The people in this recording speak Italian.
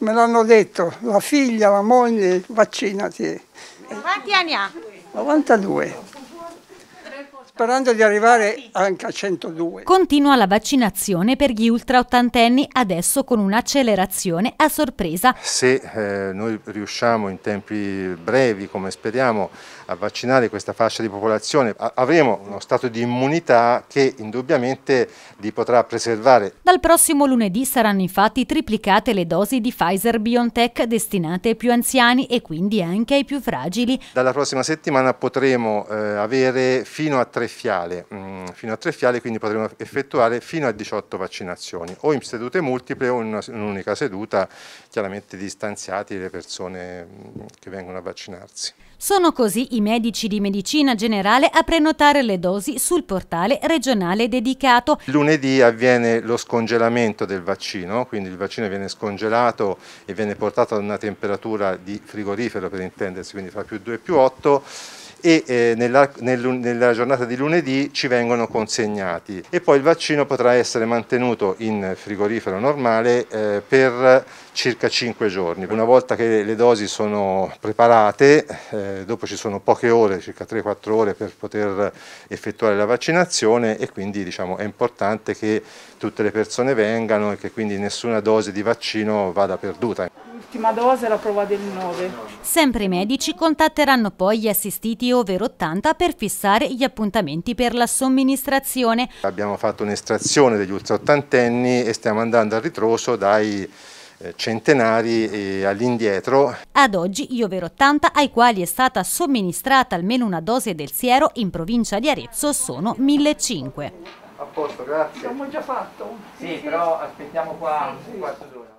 Me l'hanno detto, la figlia, la moglie, vaccinati. Quanti anni ha? 92 sperando di arrivare anche a 102. Continua la vaccinazione per gli ultraottantenni, adesso con un'accelerazione a sorpresa. Se eh, noi riusciamo in tempi brevi, come speriamo, a vaccinare questa fascia di popolazione, avremo uno stato di immunità che indubbiamente li potrà preservare. Dal prossimo lunedì saranno infatti triplicate le dosi di Pfizer-BioNTech destinate ai più anziani e quindi anche ai più fragili. Dalla prossima settimana potremo eh, avere fino a tre fiale, mm, fino a tre fiale, quindi potremo effettuare fino a 18 vaccinazioni, o in sedute multiple o in un'unica seduta, chiaramente distanziati le persone mm, che vengono a vaccinarsi. Sono così i medici di medicina generale a prenotare le dosi sul portale regionale dedicato. Lunedì avviene lo scongelamento del vaccino, quindi il vaccino viene scongelato e viene portato ad una temperatura di frigorifero per intendersi, quindi fa più 2 e più 8 e eh, nella, nel, nella, giornata di lunedì ci vengono consegnati e poi il vaccino potrà essere mantenuto in frigorifero normale eh, per circa 5 giorni. Una volta che le dosi sono preparate, eh, dopo ci sono poche ore, circa 3-4 ore per poter effettuare la vaccinazione e quindi diciamo, è importante che tutte le persone vengano e che quindi nessuna dose di vaccino vada perduta. L'ultima dose la prova del 9. Sempre i medici contatteranno poi gli assistiti over 80 per fissare gli appuntamenti per la somministrazione. Abbiamo fatto un'estrazione degli ultra ottantenni e stiamo andando a ritroso dai eh, centenari all'indietro. Ad oggi gli over 80 ai quali è stata somministrata almeno una dose del siero in provincia di Arezzo sono 1.500. A posto, grazie. L'abbiamo già fatto. Sì, però aspettiamo qua un quarto d'ora.